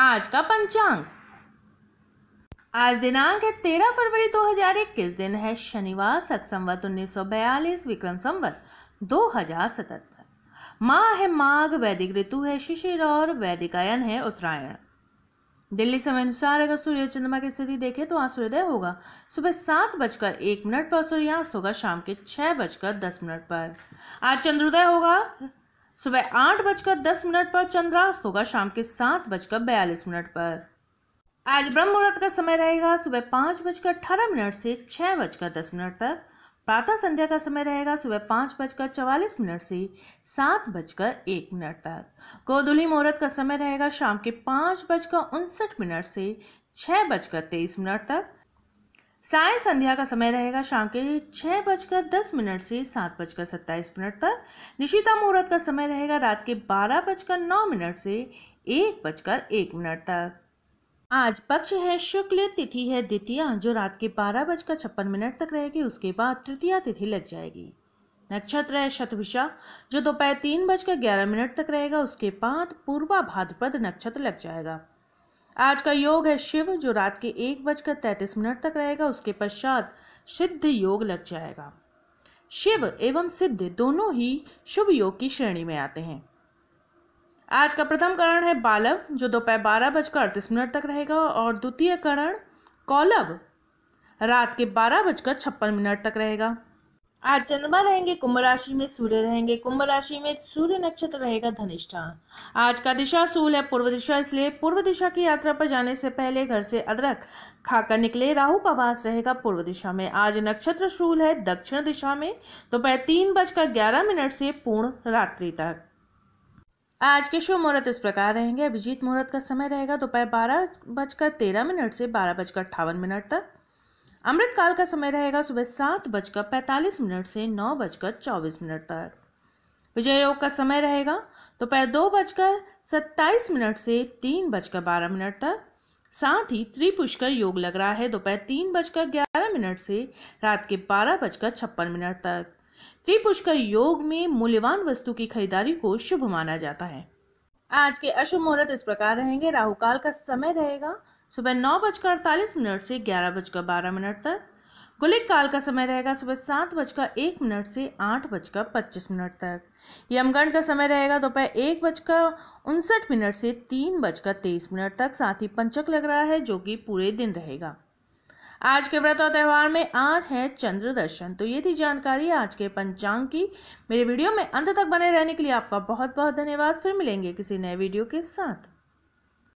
आज का पंचांग आज दिनांक है तेरह फरवरी 2021 हजार दिन है शनिवार सत संवत उन्नीस विक्रम संवत दो हजार सतहत्तर माह है माघ वैदिक ऋतु है शिशिर और वैदिकायन है उत्तरायण दिल्ली समय अनुसार अगर सूर्य चंद्रमा की स्थिति देखें तो आज सूर्योदय होगा सुबह सात बजकर एक मिनट पर सूर्यास्त होगा शाम के छह बजकर दस मिनट पर आज चंद्रोदय होगा सुबह आठ बजकर दस मिनट पर चंद्रास्त होगा शाम के सात बजकर बयालीस मिनट पर आज ब्रह्म मुहूर्त का समय रहेगा सुबह पाँच बजकर अठारह मिनट से छः बजकर दस मिनट तक प्रातः संध्या का समय रहेगा सुबह पाँच बजकर चवालीस मिनट से सात बजकर एक मिनट तक गोधुली मुहूर्त का समय रहेगा शाम के पाँच बजकर उनसठ मिनट से छः बजकर तेईस मिनट तक साय संध्या का समय रहेगा शाम के छह बजकर दस मिनट से सात बजकर सत्ताईस मिनट तक निशिता मुहूर्त का समय रहेगा रात के बारह बजकर नौ मिनट से एक बजकर एक मिनट तक आज पक्ष है शुक्ल तिथि है द्वितीय जो रात के बारह बजकर छप्पन मिनट तक रहेगी उसके बाद तृतीया तिथि लग जाएगी नक्षत्र है शतभिषा जो दोपहर तीन बजकर ग्यारह मिनट तक रहेगा उसके बाद पूर्वा भाद्रपद नक्षत्र लग जाएगा आज का योग है शिव जो रात के एक बजकर तैंतीस मिनट तक रहेगा उसके पश्चात सिद्ध योग लग जाएगा शिव एवं सिद्ध दोनों ही शुभ योग की श्रेणी में आते हैं आज का प्रथम करण है बालव जो दोपहर बारह बजकर अड़तीस मिनट तक रहेगा और द्वितीय करण कौलव रात के बारह बजकर छप्पन मिनट तक रहेगा आज चंद्रमा रहेंगे कुंभ राशि में सूर्य रहेंगे कुंभ राशि में सूर्य नक्षत्र रहेगा धनिष्ठा आज का दिशा सूल है पूर्व दिशा इसलिए पूर्व दिशा की यात्रा पर जाने से पहले घर से अदरक खाकर निकले राहु का वास रहेगा पूर्व दिशा में आज नक्षत्र सूल है दक्षिण दिशा में दोपहर तो तीन बजकर ग्यारह मिनट से पूर्ण रात्रि तक आज के शुभ मुहूर्त इस प्रकार रहेंगे अभिजीत मुहूर्त का समय रहेगा दोपहर बारह बजकर तेरह मिनट से बारह बजकर अट्ठावन मिनट तक अमृतकाल का समय रहेगा सुबह सात बजकर पैंतालीस मिनट से नौ बजकर चौबीस मिनट तक विजय योग का समय रहेगा दोपहर दो बजकर सत्ताईस मिनट से तीन बजकर बारह मिनट तक साथ ही त्रिपुष्कर योग लग रहा है दोपहर तीन बजकर ग्यारह मिनट से रात के बारह बजकर छप्पन मिनट तक त्रिपुष्कर योग में मूल्यवान वस्तु की खरीदारी को शुभ माना जाता है आज के अशुभ मुहूर्त इस प्रकार रहेंगे राहु काल का समय रहेगा सुबह नौ बजकर अड़तालीस मिनट से ग्यारह बजकर बारह मिनट तक गुलिक काल का समय रहेगा सुबह सात बजकर एक मिनट से आठ बजकर पच्चीस मिनट तक यमगण का समय रहेगा दोपहर एक बजकर उनसठ मिनट से तीन बजकर तेईस मिनट तक साथ ही पंचक लग रहा है जो कि पूरे दिन रहेगा आज के व्रत और त्यौहार में आज है चंद्र दर्शन तो ये थी जानकारी आज के पंचांग की मेरे वीडियो में अंत तक बने रहने के लिए आपका बहुत बहुत धन्यवाद फिर मिलेंगे किसी नए वीडियो के साथ